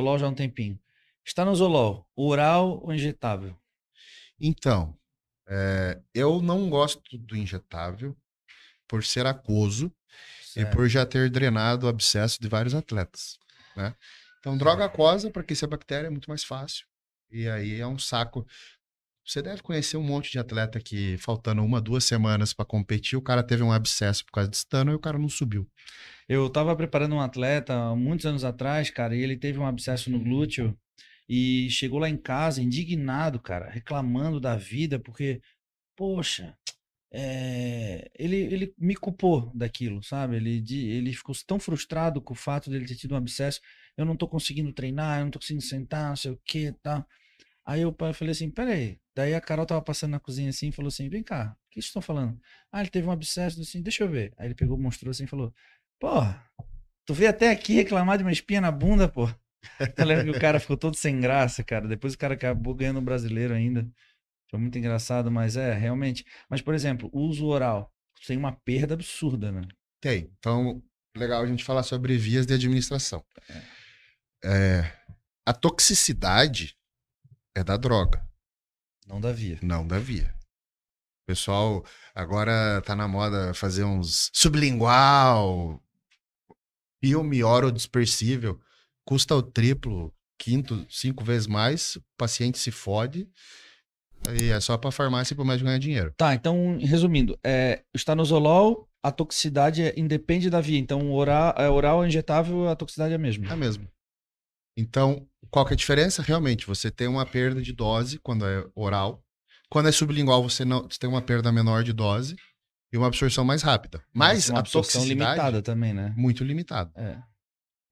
Zolol já há um tempinho. Está no Zolol, oral ou injetável? Então, é, eu não gosto do injetável por ser aquoso certo. e por já ter drenado o abscesso de vários atletas. Né? Então, droga aquosa, para aquecer a bactéria, é muito mais fácil. E aí é um saco. Você deve conhecer um monte de atleta que, faltando uma, duas semanas para competir, o cara teve um abscesso por causa de estano e o cara não subiu. Eu estava preparando um atleta muitos anos atrás, cara, e ele teve um abscesso no glúteo e chegou lá em casa indignado, cara, reclamando da vida, porque, poxa, é, ele, ele me culpou daquilo, sabe? Ele, ele ficou tão frustrado com o fato dele ter tido um abscesso. Eu não tô conseguindo treinar, eu não tô conseguindo sentar, não sei o que, tá. Aí eu falei assim, peraí. Daí a Carol tava passando na cozinha assim e falou assim, vem cá, o que vocês estão falando? Ah, ele teve um abscesso, assim, deixa eu ver. Aí ele pegou, mostrou assim e falou, porra, tu veio até aqui reclamar de uma espinha na bunda, pô. Eu lembro que o cara ficou todo sem graça, cara. Depois o cara acabou ganhando o um brasileiro ainda. Foi muito engraçado, mas é, realmente. Mas, por exemplo, o uso oral tem uma perda absurda, né? Tem. Então, legal a gente falar sobre vias de administração. É. É, a toxicidade é da droga. Não da via. Não da via. pessoal agora tá na moda fazer uns sublingual, filme oro dispersível, custa o triplo, quinto, cinco vezes mais, o paciente se fode. E é só para farmácia e para médico ganhar dinheiro. Tá, então, resumindo, é, estanozolol, a toxicidade é, independe da via. Então, oral, é oral é injetável, a toxicidade é a mesma. É a mesma. Então, qual que é a diferença? Realmente, você tem uma perda de dose quando é oral. Quando é sublingual, você, não, você tem uma perda menor de dose e uma absorção mais rápida. É, mas, a absorção limitada também, né? Muito limitada. É.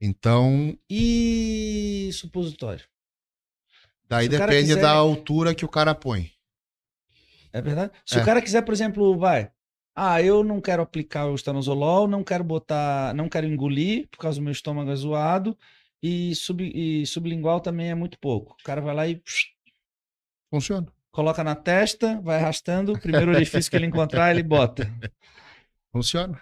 Então. E supositório? Daí depende quiser... da altura que o cara põe. É verdade? Se é. o cara quiser, por exemplo, vai. Ah, eu não quero aplicar o estanozolol, não quero botar, não quero engolir por causa do meu estômago é zoado e, sub, e sublingual também é muito pouco. O cara vai lá e. Funciona. Coloca na testa, vai arrastando, o primeiro orifício que ele encontrar, ele bota. Funciona.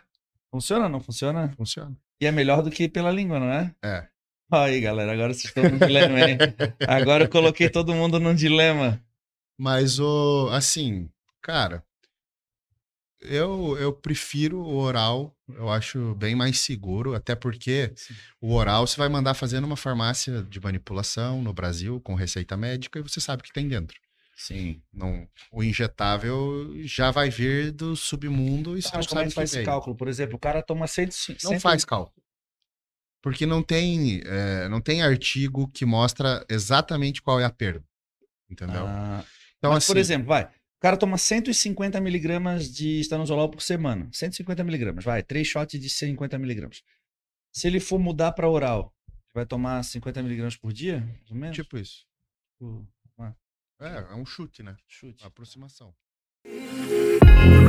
Funciona, não funciona? Funciona. E é melhor do que pela língua, não é? É. Aí, galera, agora vocês estão num dilema, hein? Agora eu coloquei todo mundo num dilema. Mas, o, assim, cara, eu, eu prefiro o oral, eu acho bem mais seguro, até porque Sim. o oral você vai mandar fazer numa farmácia de manipulação no Brasil, com receita médica, e você sabe o que tem dentro. Sim. Não, o injetável já vai vir do submundo e você ah, não como é sabe é que faz esse cálculo, por exemplo, o cara toma 150. Não faz cálculo. Porque não tem, é, não tem artigo que mostra exatamente qual é a perda. Entendeu? Ah, então, mas, assim, por exemplo, vai, o cara toma 150 miligramas de estanozolol por semana. 150 miligramas, vai. Três shots de 50 miligramas. Se ele for mudar para oral, vai tomar 50 miligramas por dia, mais ou menos? Tipo isso. Tipo, é, é um chute, né? Chute. Uma aproximação. É.